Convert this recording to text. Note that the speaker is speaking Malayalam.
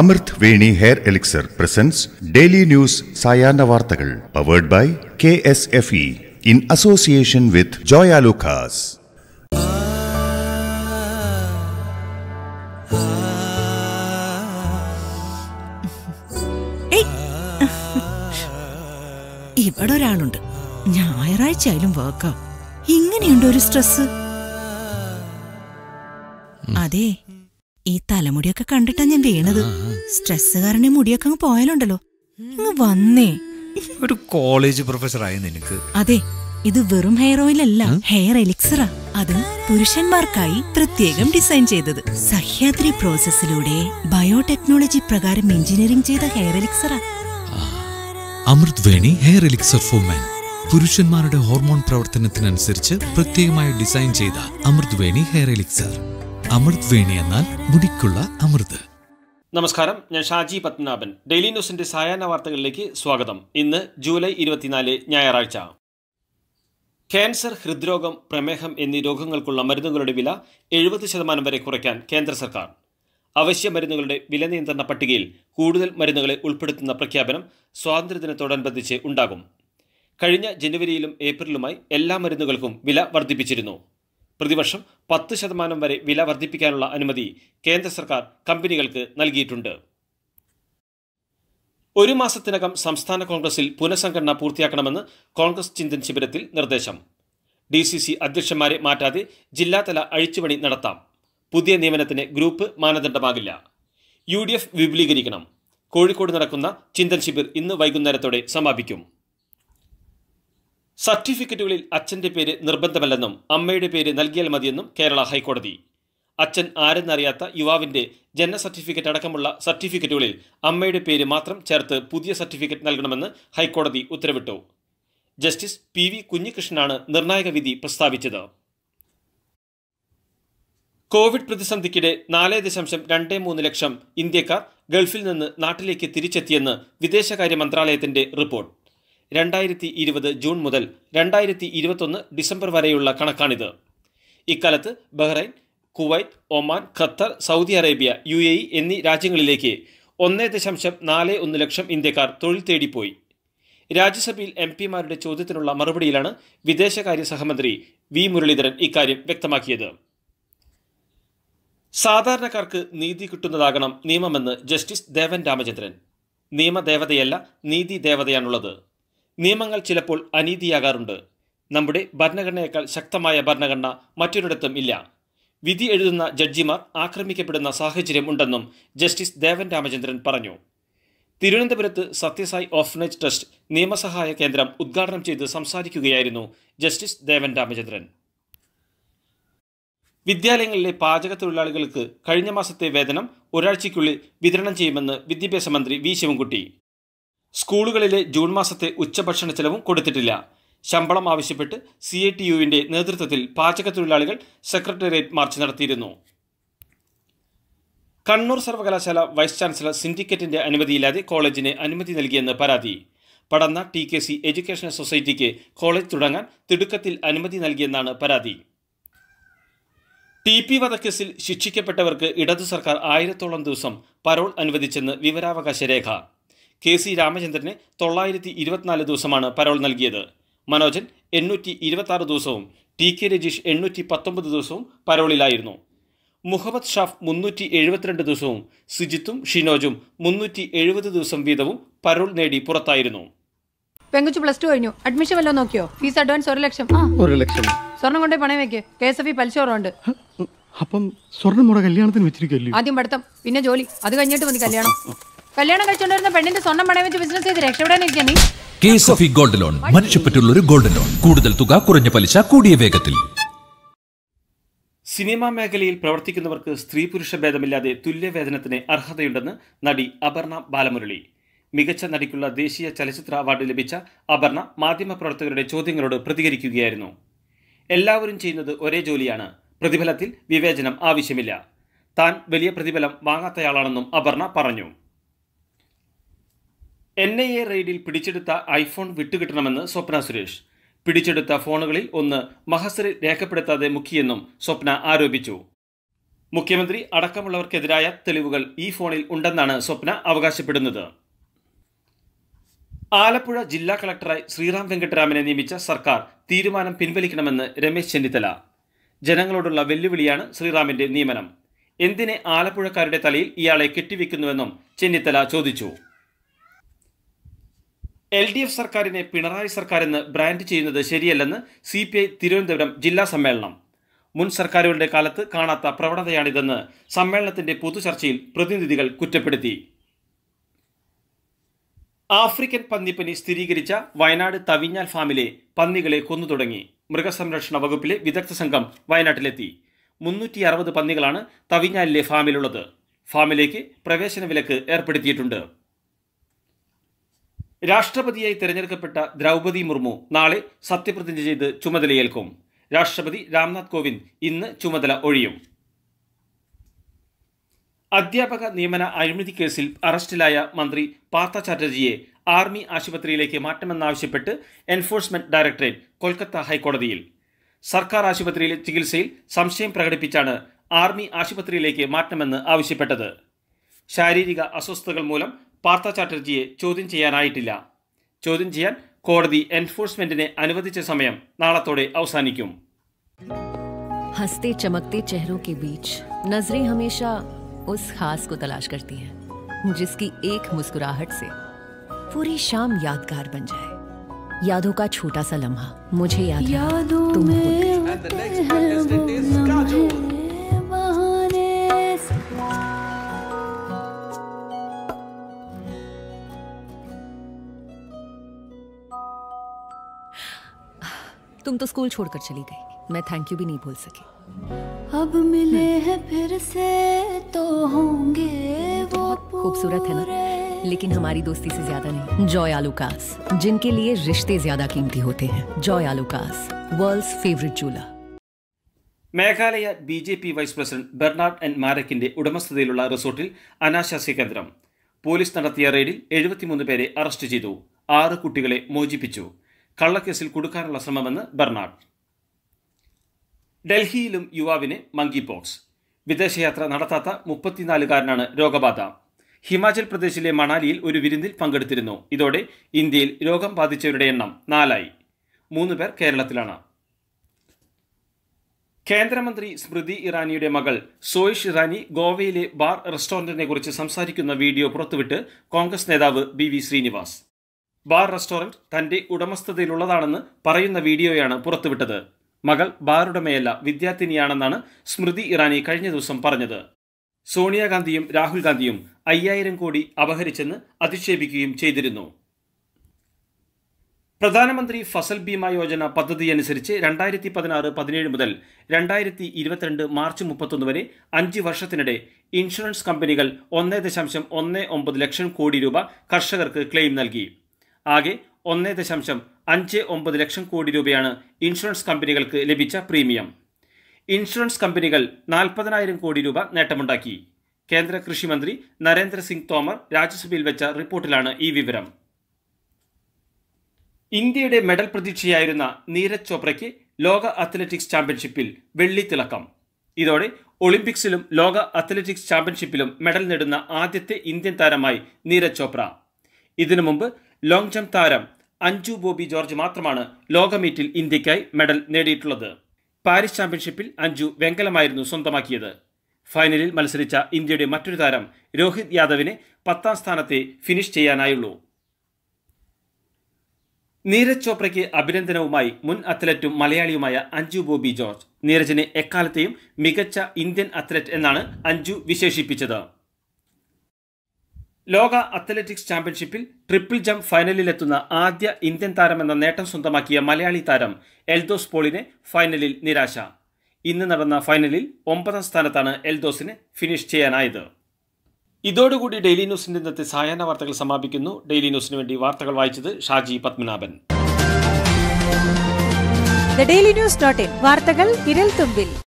അമൃത് Veni hair elixir presents daily news സായാഹ്ന വാർത്തകൾ powered by K S F E in association with Joyalukkas ഇവിടെ ഒരാളുണ്ട് ഞായറാഴ്ച ആയാലും വർക്കാ ഇങ്ങനെയുണ്ട് ഒരു സ്ട്രെസ് അതെ ഈ തലമുടിയൊക്കെ കണ്ടിട്ടാ ഞാൻ വീണത് സ്ട്രെസ് കാരണം മുടിയൊക്കെ അങ്ങ് പോയാലുണ്ടല്ലോ അങ്ങ് വന്നേ ഒരു കോളേജ് പ്രൊഫസർ ആയ നിനക്ക് അതെ ഇത് വെറും ഹെയർ ഓയിൽ അല്ല ഹെയർ എലിക്സറാ അത് പുരുഷന്മാർക്കായി പ്രത്യേകം ഡിസൈൻ ചെയ്തത് സഹ്യാദ്രി പ്രോസസ്സിലൂടെ ബയോടെക്നോളജി പ്രകാരം എഞ്ചിനീയറിംഗ് ചെയ്ത ഹെയർ എലിക്സറാ Amrut Veni hair elixir four മാൻ പുരുഷന്മാരുടെ ഹോർമോൺ പ്രവർത്തനത്തിനനുസരിച്ച് പ്രത്യേകമായി ഡിസൈൻ ചെയ്ത അമൃത് വേണി ഹെയർ എലിക്സർ അമൃത് വേണി എന്നാൽ മുടിക്കുള്ള അമൃത് നമസ്കാരം ഞാൻ ഷാജി പത്മനാഭൻ ഡെയിലി ന്യൂസിന്റെ സായാഹ്ന വാർത്തകളിലേക്ക് സ്വാഗതം ഇന്ന് ജൂലൈ ഇരുപത്തിനാല് ഞായറാഴ്ച ക്യാൻസർ ഹൃദ്രോഗം പ്രമേഹം എന്നീ രോഗങ്ങൾക്കുള്ള മരുന്നുകളുടെ വില എഴുപത് ശതമാനം വരെ കുറയ്ക്കാൻ കേന്ദ്ര സർക്കാർ അവശ്യ മരുന്നുകളുടെ വില നിയന്ത്രണ പട്ടികയിൽ കൂടുതൽ മരുന്നുകളെ ഉൾപ്പെടുത്തുന്ന പ്രഖ്യാപനം സ്വാതന്ത്ര്യദിനത്തോടനുബന്ധിച്ച് ഉണ്ടാകും കഴിഞ്ഞ ജനുവരിയിലും ഏപ്രിലുമായി എല്ലാ മരുന്നുകൾക്കും വില വർദ്ധിപ്പിച്ചിരുന്നു പ്രതിവർഷം പത്ത് ശതമാനം വരെ വില വർദ്ധിപ്പിക്കാനുള്ള അനുമതി കേന്ദ്ര സർക്കാർ കമ്പനികൾക്ക് നൽകിയിട്ടുണ്ട് ഒരു മാസത്തിനകം സംസ്ഥാന കോൺഗ്രസിൽ പുനഃസംഘടന പൂർത്തിയാക്കണമെന്ന് കോൺഗ്രസ് ചിന്തൻ ശിബിരത്തിൽ നിർദ്ദേശം ഡി സി സി അധ്യക്ഷന്മാരെ മാറ്റാതെ ജില്ലാതല അഴിച്ചുപണി നടത്താം പുതിയ നിയമനത്തിന് ഗ്രൂപ്പ് മാനദണ്ഡമാകില്ല യു ഡി എഫ് വിപുലീകരിക്കണം കോഴിക്കോട് നടക്കുന്ന ചിന്തൻ ശിബിർ ഇന്ന് വൈകുന്നേരത്തോടെ സമാപിക്കും സർട്ടിഫിക്കറ്റുകളിൽ അച്ഛന്റെ പേര് നിർബന്ധമല്ലെന്നും അമ്മയുടെ പേര് നൽകിയാൽ മതിയെന്നും കേരള ഹൈക്കോടതി അച്ഛൻ ആരെന്നറിയാത്ത യുവാവിന്റെ ജനന സർട്ടിഫിക്കറ്റ് അടക്കമുള്ള സർട്ടിഫിക്കറ്റുകളിൽ അമ്മയുടെ പേര് മാത്രം ചേർത്ത് പുതിയ സർട്ടിഫിക്കറ്റ് നൽകണമെന്ന് ഹൈക്കോടതി ഉത്തരവിട്ടു ജസ്റ്റിസ് പി വി കുഞ്ഞികൃഷ്ണനാണ് നിർണായക വിധി പ്രസ്താവിച്ചത് കോവിഡ് പ്രതിസന്ധിക്കിടെ നാല് ദശാംശം രണ്ട് മൂന്ന് ലക്ഷം ഇന്ത്യക്കാർ ഗൾഫിൽ നിന്ന് നാട്ടിലേക്ക് തിരിച്ചെത്തിയെന്ന് വിദേശകാര്യ മന്ത്രാലയത്തിന്റെ റിപ്പോർട്ട് രണ്ടായിരത്തി ഇരുപത് ജൂൺ മുതൽ രണ്ടായിരത്തി ഇരുപത്തൊന്ന് ഡിസംബർ വരെയുള്ള കണക്കാണിത് ഇക്കാലത്ത് Bahrain Kuwait Oman Qatar Saudi Arabia U A E എന്നീ രാജ്യങ്ങളിലേക്ക് ഒന്നേ ദശാംശം നാല് ഒന്ന് ലക്ഷം ഇന്ത്യക്കാർ തൊഴിൽ തേടിപ്പോയി രാജ്യസഭയിൽ എം പിമാരുടെ ചോദ്യത്തിനുള്ള മറുപടിയിലാണ് വിദേശകാര്യ സഹമന്ത്രി വി മുരളീധരൻ ഇക്കാര്യം വ്യക്തമാക്കിയത് സാധാരണക്കാർക്ക് നീതി കിട്ടുന്നതാകണം നിയമമെന്ന് ജസ്റ്റിസ് ദേവൻ രാമചന്ദ്രൻ നിയമദേവതയല്ല നീതി ദേവതയാണുള്ളത് നിയമങ്ങൾ ചിലപ്പോൾ അനീതിയാകാറുണ്ട് നമ്മുടെ ഭരണഘടനയേക്കാൾ ശക്തമായ ഭരണഘടന മറ്റൊരിടത്തും ഇല്ല വിധി എഴുതുന്ന ജഡ്ജിമാർ ആക്രമിക്കപ്പെടുന്ന സാഹചര്യം ഉണ്ടെന്നും ജസ്റ്റിസ് ദേവൻ രാമചന്ദ്രൻ പറഞ്ഞു തിരുവനന്തപുരത്ത് സത്യസായി ഓഫനേജ് ട്രസ്റ്റ് നിയമസഹായ കേന്ദ്രം ഉദ്ഘാടനം ചെയ്ത് സംസാരിക്കുകയായിരുന്നു ജസ്റ്റിസ് ദേവൻ രാമചന്ദ്രൻ വിദ്യാലയങ്ങളിലെ പാചക തൊഴിലാളികൾക്ക് കഴിഞ്ഞ മാസത്തെ വേതനം ഒരാഴ്ചയ്ക്കുള്ളിൽ വിതരണം ചെയ്യുമെന്ന് വിദ്യാഭ്യാസ മന്ത്രി വി ശിവൻകുട്ടി സ്കൂളുകളിലെ ജൂൺ മാസത്തെ ഉച്ചഭക്ഷണ ചെലവും കൊടുത്തിട്ടില്ല ശമ്പളം ആവശ്യപ്പെട്ട് സി എ ടി യുവിൻ്റെ നേതൃത്വത്തിൽ തൊഴിലാളികൾ സെക്രട്ടേറിയറ്റ് മാർച്ച് നടത്തിയിരുന്നു കണ്ണൂർ സർവകലാശാല വൈസ് ചാൻസലർ സിൻഡിക്കേറ്റിന്റെ അനുമതിയില്ലാതെ കോളേജിന് അനുമതി നൽകിയെന്ന് പരാതി Padanna T K C educational സൊസൈറ്റിക്ക് കോളേജ് തുടങ്ങാൻ തിടുക്കത്തിൽ അനുമതി നൽകിയെന്നാണ് പരാതി ടി പി വധക്കേസിൽ ശിക്ഷിക്കപ്പെട്ടവർക്ക് ഇടതു സർക്കാർ ആയിരത്തോളം ദിവസം പരോൾ അനുവദിച്ചെന്ന് വിവരാവകാശ രേഖ കെ സി രാമചന്ദ്രന് തൊള്ളായിരത്തി ഇരുപത്തിനാല് ദിവസമാണ് പരോൾ നൽകിയത് മനോജൻ എണ്ണൂറ്റി ഇരുപത്തി ദിവസവും ടി കെ രജീഷ് എണ്ണൂറ്റി പത്തൊമ്പത് ദിവസവും പരോളിലായിരുന്നു മുഹമ്മദ് ഷാഫ് മുന്നൂറ്റി എഴുപത്തിരണ്ട് ദിവസവും സുജിത്തും ഷിനോജും മുന്നൂറ്റി എഴുപത് ദിവസം വീതവും പരോൾ നേടി പുറത്തായിരുന്നു പെങ്കുച്ചു പ്ലസ് ടു കഴിഞ്ഞു അഡ്മിഷൻ വല്ലതും നോക്കിയോ ഫീസ് അഡ്വാൻസ് ഒരു ലക്ഷം ഒരു ലക്ഷം സ്വർണം കൊണ്ടേ പണയം വെക്ക് കെ എസ് എഫ് പലിശോറുണ്ട് അപ്പം സ്വർണം കല്യാണത്തിന് വെച്ചിരിക്കല്ലേ ആദ്യം പഠിത്തം പിന്നെ ജോലി അത് കഴിഞ്ഞിട്ട് മതി കല്യാണം കല്യാണം കഴിച്ചുകൊണ്ടിരുന്ന പെണ്ണിന്റെ സ്വർണം പണയം വെച്ച് ബിസിനസ് ചെയ്ത് രക്ഷപ്പെടാനിരിക്കാൻ നീ കേസ് ഓഫ് ഈ ഗോൾഡ് ലോൺ മനുഷ്യപ്പെട്ടുള്ള ഒരു ഗോൾഡ് ലോൺ കൂടുതൽ തുക കുറഞ്ഞ പലിശ കൂടിയ വേഗത്തിൽ സിനിമാ മേഖലയിൽ പ്രവർത്തിക്കുന്നവർക്ക് സ്ത്രീ പുരുഷ ഭേദമില്ലാതെ തുല്യവേതനത്തിന് അർഹതയുണ്ടെന്ന് നടി അപർണ ബാലമുരളി മികച്ച നടിക്കുള്ള ദേശീയ ചലച്ചിത്ര അവാർഡ് ലഭിച്ച അപർണ മാധ്യമപ്രവർത്തകരുടെ ചോദ്യങ്ങളോട് പ്രതികരിക്കുകയായിരുന്നു എല്ലാവരും ചെയ്യുന്നത് ഒരേ ജോലിയാണ് പ്രതിഫലത്തിൽ വിവേചനം ആവശ്യമില്ല താൻ വലിയ പ്രതിഫലം വാങ്ങാത്തയാളാണെന്നും അപർണ പറഞ്ഞു എൻ ഐ എ റെയ്ഡിൽ പിടിച്ചെടുത്ത ഐഫോൺ വിട്ടുകിട്ടണമെന്ന് സ്വപ്ന സുരേഷ് പിടിച്ചെടുത്ത ഫോണുകളിൽ ഒന്ന് മഹസർ രേഖപ്പെടുത്താതെ മുക്കിയെന്നും സ്വപ്ന ആരോപിച്ചു മുഖ്യമന്ത്രി അടക്കമുള്ളവർക്കെതിരായ തെളിവുകൾ ഈ ഫോണിൽ ഉണ്ടെന്നാണ് സ്വപ്ന അവകാശപ്പെടുന്നത് ആലപ്പുഴ ജില്ലാ കളക്ടറായി ശ്രീറാം വെങ്കട്ടരാമനെ നിയമിച്ച സർക്കാർ തീരുമാനം പിൻവലിക്കണമെന്ന് രമേശ് ചെന്നിത്തല ജനങ്ങളോടുള്ള വെല്ലുവിളിയാണ് ശ്രീറാമിന്റെ നിയമനം എന്തിനെ ആലപ്പുഴക്കാരുടെ തലയിൽ ഇയാളെ കെട്ടിവെക്കുന്നുവെന്നും ചെന്നിത്തല ചോദിച്ചു എൽ ഡി എഫ് സർക്കാരിനെ പിണറായി സർക്കാർ എന്ന് ബ്രാൻഡ് ചെയ്യുന്നത് ശരിയല്ലെന്ന് സി പി ഐ തിരുവനന്തപുരം ജില്ലാ സമ്മേളനം മുൻ സർക്കാരുകളുടെ കാലത്ത് കാണാത്ത പ്രവണതയാണിതെന്ന് സമ്മേളനത്തിന്റെ പൊതുചർച്ചയിൽ പ്രതിനിധികൾ കുറ്റപ്പെടുത്തി ആഫ്രിക്കൻ പന്നിപ്പനി സ്ഥിരീകരിച്ച വയനാട് തവിഞ്ഞാൽ ഫാമിലെ പന്നികളെ കൊന്നു തുടങ്ങി മൃഗസംരക്ഷണ വകുപ്പിലെ വിദഗ്ധ സംഘം വയനാട്ടിലെത്തി മുന്നൂറ്റി അറുപത് പന്നികളാണ് തവിഞ്ഞാലിലെ ഫാമിലുള്ളത് ഫാമിലേക്ക് പ്രവേശന വിലക്ക് ഏർപ്പെടുത്തിയിട്ടുണ്ട് രാഷ്ട്രപതിയായി തിരഞ്ഞെടുക്കപ്പെട്ട ദ്രൗപതി മുർമു നാളെ സത്യപ്രതിജ്ഞ ചെയ്ത് ചുമതലയേൽക്കും രാഷ്ട്രപതി രാംനാഥ് കോവിന്ദ് ഇന്ന് ചുമതല ഒഴിയും അധ്യാപക നിയമന അഴിമതി കേസിൽ അറസ്റ്റിലായ മന്ത്രി പാർത്ഥ ചാറ്റർജിയെ ആർമി ആശുപത്രിയിലേക്ക് മാറ്റമെന്നാവശ്യപ്പെട്ട് എൻഫോഴ്സ്മെന്റ് ഡയറക്ടറേറ്റ് കൊൽക്കത്ത ഹൈക്കോടതിയിൽ സർക്കാർ ആശുപത്രിയിലെ ചികിത്സയിൽ സംശയം പ്രകടിപ്പിച്ചാണ് ആർമി ആശുപത്രിയിലേക്ക് മാറ്റണമെന്ന് ആവശ്യപ്പെട്ടത് ശാരീരിക അസ്വസ്ഥതകൾ മൂലം पार्थ चाटर्जी चौदह चौदह एनफोर्समेंट ചെയ്യാൻ കോടതി हंसते चमकते चेहरों के बीच नजरें हमेशा उस खास को तलाश करती हैं जिसकी एक मुस्कुराहट से पूरी शाम यादगार बन जाए यादों का छोटा सा लम्हा मुझे याद यादों में तुम तो स्कूल छोड़कर चली गई मैं थैंक यू भी नहीं बोल सकी अब मिले हैं फिर से तो होंगे वो खूबसूरत है ना लेकिन हमारी दोस्ती से ज्यादा नहीं जॉय आलूकास जिनके लिए रिश्ते ज्यादा कीमती होते हैं Joy Alukkas world's favourite jeweller Meghalaya B J P vice president Bernard N മാരക്കിന്റെ ഉടമസ്ഥതയിലുള്ള റിസോർട്ടിൽ അനാശാസ്യ കേന്ദ്രം പോലീസ് നടത്തിയ റെയ്ഡിൽ എഴുപത്തിമൂന്ന് പേരെ അറസ്റ്റ് ചെയ്തു ആറ് കുട്ടികളെ മോചിപ്പിച്ചു കള്ളക്കേസിൽ കുടുക്കാനുള്ള ശ്രമമെന്ന് ബെർണാഡ് ഡൽഹിയിലും യുവാവിന് മങ്കി പോക്സ് വിദേശയാത്ര നടത്താത്ത മുപ്പത്തിനാലുകാരനാണ് രോഗബാധ ഹിമാചൽ പ്രദേശിലെ മണാലിയിൽ ഒരു വിരുന്നിൽ പങ്കെടുത്തിരുന്നു ഇതോടെ ഇന്ത്യയിൽ രോഗം ബാധിച്ചവരുടെ എണ്ണം നാലായി മൂന്ന് പേർ കേരളത്തിലാണ് കേന്ദ്രമന്ത്രി സ്മൃതി ഇറാനിയുടെ മകൾ സോയിഷ് ഇറാനി ഗോവയിലെ ബാർ റെസ്റ്റോറന്റിനെ കുറിച്ച് സംസാരിക്കുന്ന വീഡിയോ പുറത്തുവിട്ട് കോൺഗ്രസ് നേതാവ് B V Srinivas bar restaurant തന്റെ ഉടമസ്ഥതയിലുള്ളതാണെന്ന് പറയുന്ന വീഡിയോയാണ് പുറത്തുവിട്ടത് മകൾ ബാറുടമയല്ല വിദ്യാർത്ഥിനിയാണെന്നാണ് സ്മൃതി ഇറാനി കഴിഞ്ഞ ദിവസം പറഞ്ഞത് സോണിയാഗാന്ധിയും രാഹുൽ ഗാന്ധിയും അയ്യായിരം കോടി അപഹരിച്ചെന്ന് അധിക്ഷേപിക്കുകയും ചെയ്തിരുന്നു പ്രധാനമന്ത്രി ഫസൽ ബീമാ യോജന അനുസരിച്ച് രണ്ടായിരത്തി പതിനാറ് പതിനേഴ് മുതൽ രണ്ടായിരത്തി ഇരുപത്തിരണ്ട് മാർച്ച് മുപ്പത്തൊന്ന് വരെ അഞ്ച് വർഷത്തിനിടെ ഇൻഷുറൻസ് കമ്പനികൾ ഒന്നേ ദശാംശം ഒന്ന് ഒമ്പത് ലക്ഷം കോടി രൂപ കർഷകർക്ക് ക്ലെയിം നൽകി ആകെ ഒന്നേ ദശാംശം അഞ്ച് ഒമ്പത് ലക്ഷം കോടി രൂപയാണ് ഇൻഷുറൻസ് കമ്പനികൾക്ക് ലഭിച്ച പ്രീമിയം ഇൻഷുറൻസ് കമ്പനികൾ നാൽപ്പതിനായിരം കോടി രൂപ നേട്ടമുണ്ടാക്കി കേന്ദ്ര കൃഷിമന്ത്രി നരേന്ദ്ര സിംഗ് തോമർ രാജ്യസഭയിൽ വെച്ച റിപ്പോർട്ടിലാണ് ഈ വിവരം ഇന്ത്യയുടെ മെഡൽ പ്രതീക്ഷയായിരുന്ന നീരജ് ചോപ്രയ്ക്ക് ലോക അത്ലറ്റിക്സ് ചാമ്പ്യൻഷിപ്പിൽ വെള്ളി തിളക്കം ഇതോടെ ഒളിമ്പിക്സിലും ലോക അത്ലറ്റിക്സ് ചാമ്പ്യൻഷിപ്പിലും മെഡൽ നേടുന്ന ആദ്യത്തെ ഇന്ത്യൻ താരമായി നീരജ് ചോപ്ര ഇതിനു മുമ്പ് ലോങ് ജംപ് താരം അഞ്ജു ബോബി ജോർജ് മാത്രമാണ് ലോകമീറ്റിൽ ഇന്ത്യയ്ക്കായി മെഡൽ നേടിയിട്ടുള്ളത് പാരീസ് ചാമ്പ്യൻഷിപ്പിൽ അഞ്ജു വെങ്കലമായിരുന്നു സ്വന്തമാക്കിയത് ഫൈനലിൽ മത്സരിച്ച ഇന്ത്യയുടെ മറ്റൊരു താരം രോഹിത് യാദവിനെ പത്താം സ്ഥാനത്തെ ഫിനിഷ് ചെയ്യാനായുള്ളൂ നീരജ് ചോപ്രയ്ക്ക് അഭിനന്ദനവുമായി മുൻ അത്ലറ്റും മലയാളിയുമായ അഞ്ജു ബോബി ജോർജ് നീരജിനെ എക്കാലത്തെയും മികച്ച ഇന്ത്യൻ അത്ലറ്റ് എന്നാണ് അഞ്ജു വിശേഷിപ്പിച്ചത് ലോക അത്ലറ്റിക്സ് ചാമ്പ്യൻഷിപ്പിൽ ട്രിപ്പിൾ ജംപ് ഫൈനലിലെത്തുന്ന ആദ്യ ഇന്ത്യൻ താരമെന്ന നേട്ടം സ്വന്തമാക്കിയ മലയാളി താരം എൽദോസ് പോളിനെ ഫൈനലിൽ നിരാശ ഇന്ന് നടന്ന ഫൈനലിൽ ഒമ്പതാം സ്ഥാനത്താണ് എൽദോസിന് ഫിനിഷ് ചെയ്യാനായത് ഇതോടുകൂടി ഡെയിലി ന്യൂസിൻ്റെ ഇന്നത്തെ സായാഹ്ന വാർത്തകൾ സമാപിക്കുന്നു ഡെയിലി ന്യൂസിന് വേണ്ടി വാർത്തകൾ വായിച്ചത് ഷാജി പത്മനാഭൻ വാർത്തകൾ വിരൽ തുമ്പിൽ